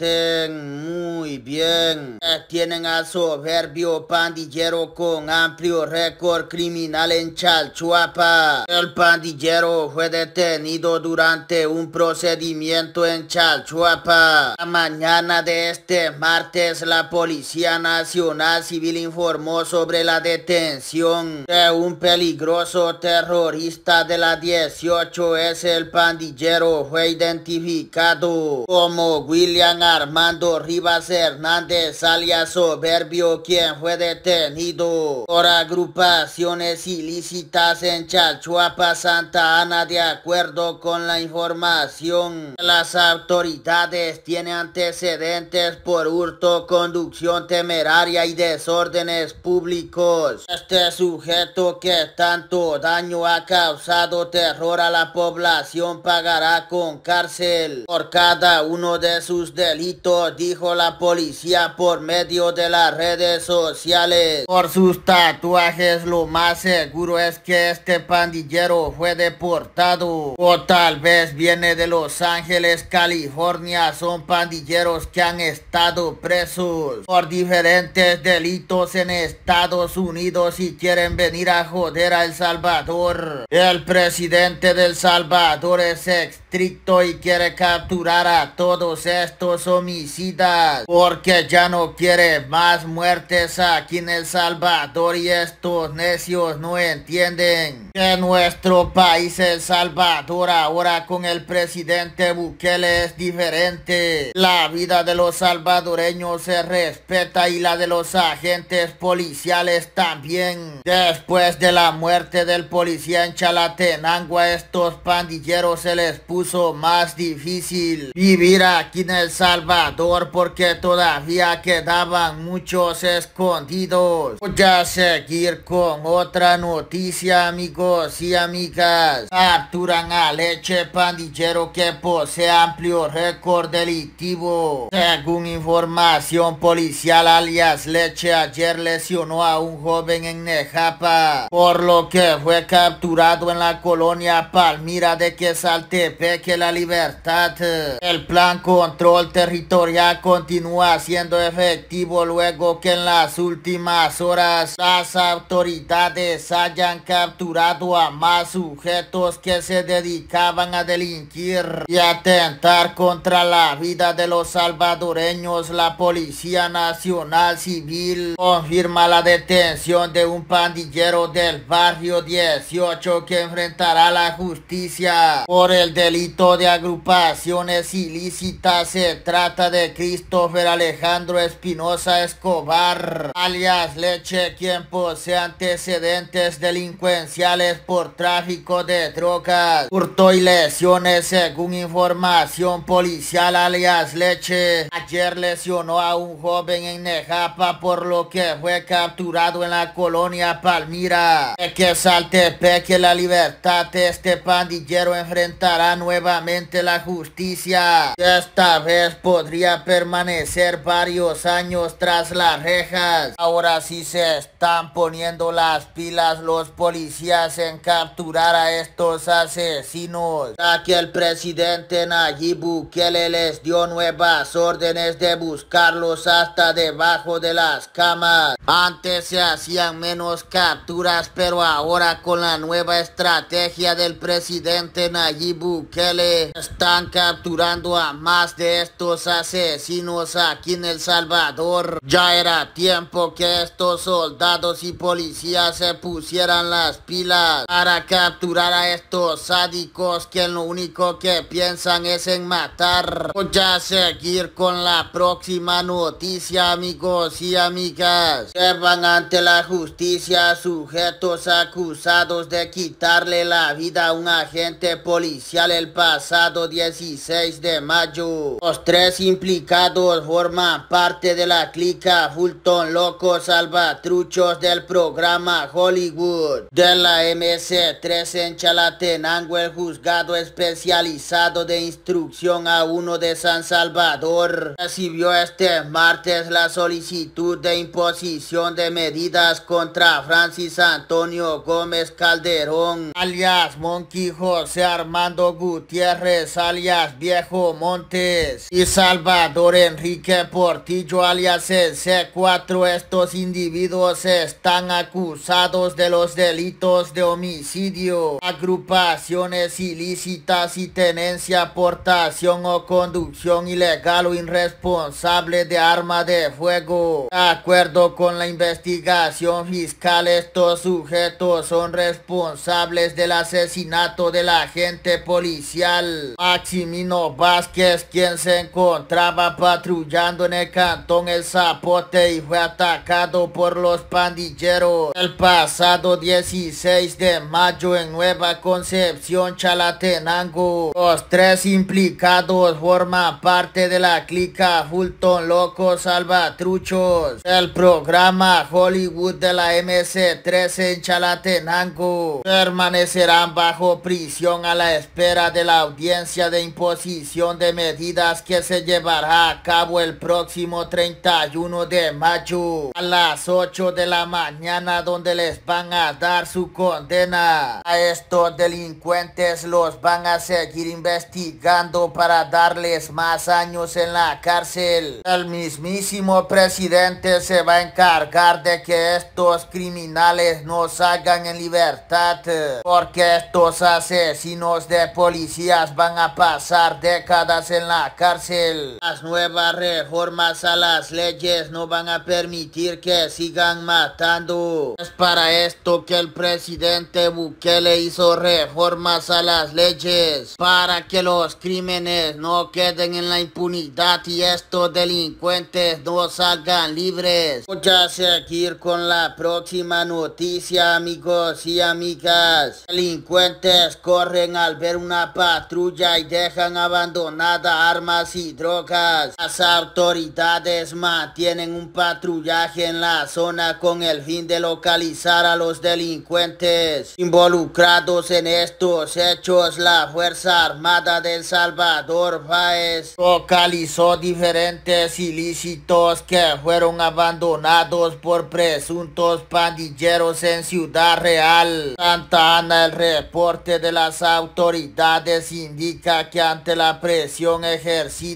muy bien. Eh, tienen al soberbio pandillero con amplio récord criminal en Chalchuapa. El pandillero fue detenido durante un procedimiento en Chalchuapa. La mañana de este martes la Policía Nacional Civil informó sobre la detención de un peligroso terrorista de la 18 Es El pandillero fue identificado como William Armando Rivas Hernández, alias Soberbio, quien fue detenido por agrupaciones ilícitas en Chalchuapa, Santa Ana, de acuerdo con la información. Las autoridades tienen antecedentes por hurto, conducción temeraria y desórdenes públicos. Este sujeto que tanto daño ha causado terror a la población pagará con cárcel por cada uno de sus delitos dijo la policía por medio de las redes sociales. Por sus tatuajes lo más seguro es que este pandillero fue deportado o tal vez viene de Los Ángeles, California. Son pandilleros que han estado presos por diferentes delitos en Estados Unidos y quieren venir a joder a El Salvador. El presidente del Salvador es estricto y quiere capturar a todos estos homicidas, oh, porque ya no quiere más muertes aquí en El Salvador y estos necios no entienden que nuestro país El Salvador ahora con el presidente Bukele es diferente. La vida de los salvadoreños se respeta y la de los agentes policiales también. Después de la muerte del policía en Chalatenango a estos pandilleros se les puso más difícil vivir aquí en El Salvador Salvador porque todavía quedaban muchos escondidos. Voy a seguir con otra noticia amigos y amigas. Capturan a Leche Pandillero que posee amplio récord delictivo. Según información policial alias Leche ayer lesionó a un joven en Nejapa. Por lo que fue capturado en la colonia Palmira de Quesaltepeque La Libertad. El plan control territorial continúa siendo efectivo luego que en las últimas horas las autoridades hayan capturado a más sujetos que se dedicaban a delinquir y atentar contra la vida de los salvadoreños. La Policía Nacional Civil confirma la detención de un pandillero del barrio 18 que enfrentará la justicia por el delito de agrupaciones ilícitas. Se trata de Christopher Alejandro Espinosa Escobar, alias Leche, quien posee antecedentes delincuenciales por tráfico de drogas, hurto y lesiones según información policial alias Leche. Ayer lesionó a un joven en Nejapa por lo que fue capturado en la colonia Palmira. Que que peque la libertad de este pandillero enfrentará nuevamente la justicia. Esta vez podría permanecer varios años tras las rejas. Ahora sí se están poniendo las pilas los policías en capturar a estos asesinos, ya que el presidente Nayib Bukele les dio nuevas órdenes de buscarlos hasta debajo de las camas. Antes se hacían menos capturas, pero ahora con la nueva estrategia del presidente Nayib Bukele están capturando a más de estos asesinos aquí en El Salvador. Ya era tiempo que estos soldados y policías se pusieran las pilas para capturar a estos sádicos que lo único que piensan es en matar. Voy a seguir con la próxima noticia amigos y amigas. Llevan ante la justicia sujetos acusados de quitarle la vida a un agente policial el pasado 16 de mayo. Los tres implicados forman parte de la clica Fulton Locos Salvatruchos del programa Hollywood de la MC3 en Chalatenango. El juzgado especializado de instrucción a uno de San Salvador recibió este martes la solicitud de imposición de medidas contra Francis Antonio Gómez Calderón, alias Monkey José Armando Gutiérrez, alias Viejo Montes Salvador Enrique Portillo alias C4. Estos individuos están acusados de los delitos de homicidio, agrupaciones ilícitas y tenencia, aportación o conducción ilegal o irresponsable de arma de fuego. De acuerdo con la investigación fiscal, estos sujetos son responsables del asesinato del agente policial Maximino Vázquez, quien se encontraba patrullando en el cantón El Zapote y fue atacado por los pandilleros. El pasado 16 de mayo en Nueva Concepción, Chalatenango, los tres implicados forman parte de la clica Fulton Locos Salvatruchos, el programa Hollywood de la mc 13 en Chalatenango. Permanecerán bajo prisión a la espera de la audiencia de imposición de medidas que se llevará a cabo el próximo 31 de mayo a las 8 de la mañana donde les van a dar su condena. A estos delincuentes los van a seguir investigando para darles más años en la cárcel. El mismísimo presidente se va a encargar de que estos criminales no salgan en libertad porque estos asesinos de policías van a pasar décadas en la cárcel las nuevas reformas a las leyes no van a permitir que sigan matando. Es para esto que el presidente Bukele hizo reformas a las leyes para que los crímenes no queden en la impunidad y estos delincuentes no salgan libres. Voy a seguir con la próxima noticia amigos y amigas. Delincuentes corren al ver una patrulla y dejan abandonada armas y drogas Las autoridades mantienen un patrullaje en la zona con el fin de localizar a los delincuentes involucrados en estos hechos. La Fuerza Armada del Salvador vaes localizó diferentes ilícitos que fueron abandonados por presuntos pandilleros en Ciudad Real. Santa Ana, el reporte de las autoridades indica que ante la presión ejercida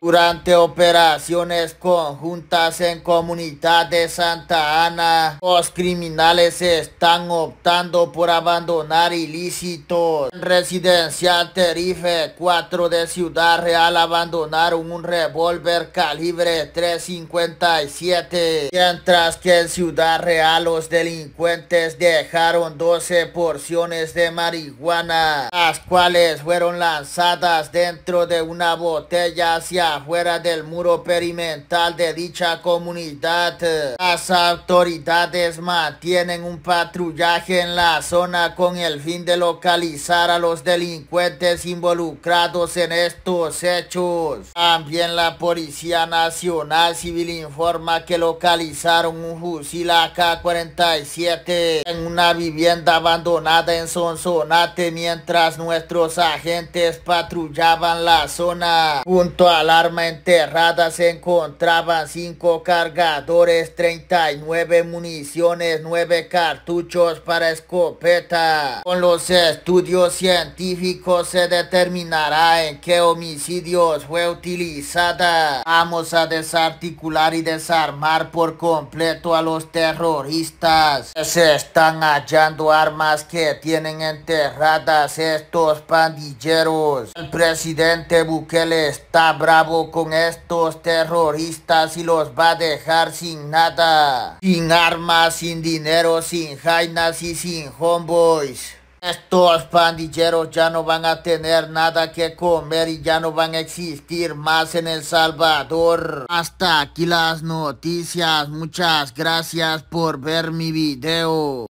durante operaciones conjuntas en comunidad de Santa Ana. Los criminales están optando por abandonar ilícitos. residencial Terife 4 de Ciudad Real abandonaron un revólver calibre 357. Mientras que en Ciudad Real los delincuentes dejaron 12 porciones de marihuana, las cuales fueron lanzadas dentro de una botella hacia afuera del muro perimental de dicha comunidad. Las autoridades mantienen un patrullaje en la zona con el fin de localizar a los delincuentes involucrados en estos hechos. También la Policía Nacional Civil informa que localizaron un fusil AK-47 en una vivienda abandonada en Sonsonate mientras nuestros agentes patrullaban la zona. Junto al arma enterrada se encontraban 5 cargadores, 39 municiones, 9 cartuchos para escopeta. Con los estudios científicos se determinará en qué homicidios fue utilizada. Vamos a desarticular y desarmar por completo a los terroristas. Se están hallando armas que tienen enterradas estos pandilleros. El presidente Bukele está está bravo con estos terroristas y los va a dejar sin nada. Sin armas, sin dinero, sin jainas y sin homeboys. Estos pandilleros ya no van a tener nada que comer y ya no van a existir más en El Salvador. Hasta aquí las noticias. Muchas gracias por ver mi video.